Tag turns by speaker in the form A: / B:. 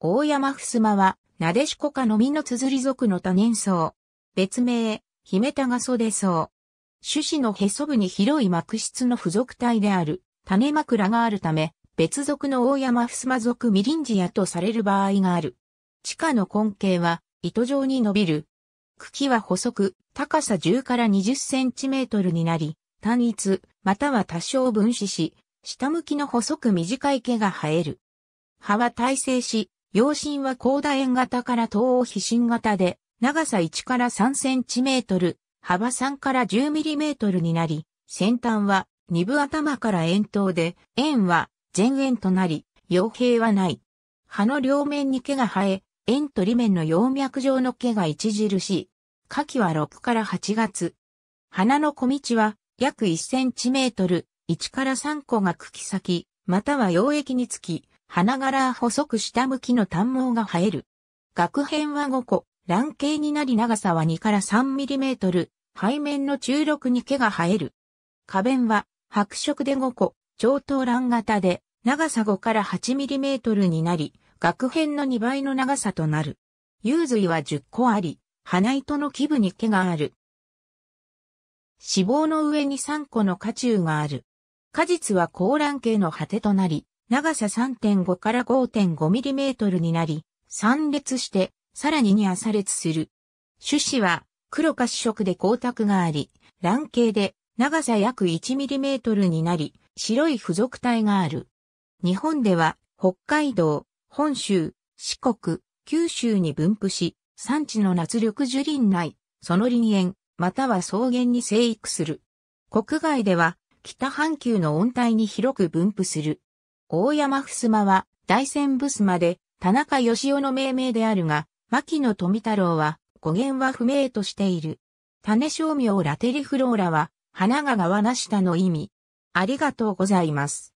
A: 大山ふすまは、なでしこかのみのつづり属の多年草。別名、姫田が袖草。種子のへそ部に広い膜質の付属体である、種枕があるため、別属の大山ふすま属ミリンジアとされる場合がある。地下の根茎は、糸状に伸びる。茎は細く、高さ10から20センチメートルになり、単一、または多少分子し、下向きの細く短い毛が生える。葉は耐性し、陽芯は高楕円型から東を飛信型で、長さ1から3センチメートル、幅3から10ミリメートルになり、先端は二部頭から円筒で、円は全円となり、傭兵はない。葉の両面に毛が生え、円と裏面の葉脈状の毛が著しい。花期は6から8月。花の小道は約1センチメートル、1から3個が茎先、または溶液につき、花柄細く下向きの短毛が生える。額片は5個、卵形になり長さは2から3ミリメートル、背面の中六に毛が生える。花弁は白色で5個、超頭卵型で、長さ5から8ミリメートルになり、額片の2倍の長さとなる。幽髄は10個あり、花糸の基部に毛がある。脂肪の上に3個の下中がある。果実は高卵形の果てとなり、長さ3.5から5.5ミリメートルになり、三列して、さらにに朝列する。種子は黒褐色で光沢があり、卵形で長さ約1ミリメートルになり、白い付属体がある。日本では北海道、本州、四国、九州に分布し、産地の夏緑樹林内、その林園、または草原に生育する。国外では北半球の温帯に広く分布する。大山襖は、大仙襖で、田中義雄の命名であるが、牧野富太郎は、語源は不明としている。種商名ラテリフローラは、花が川なしたの意味。ありがとうございます。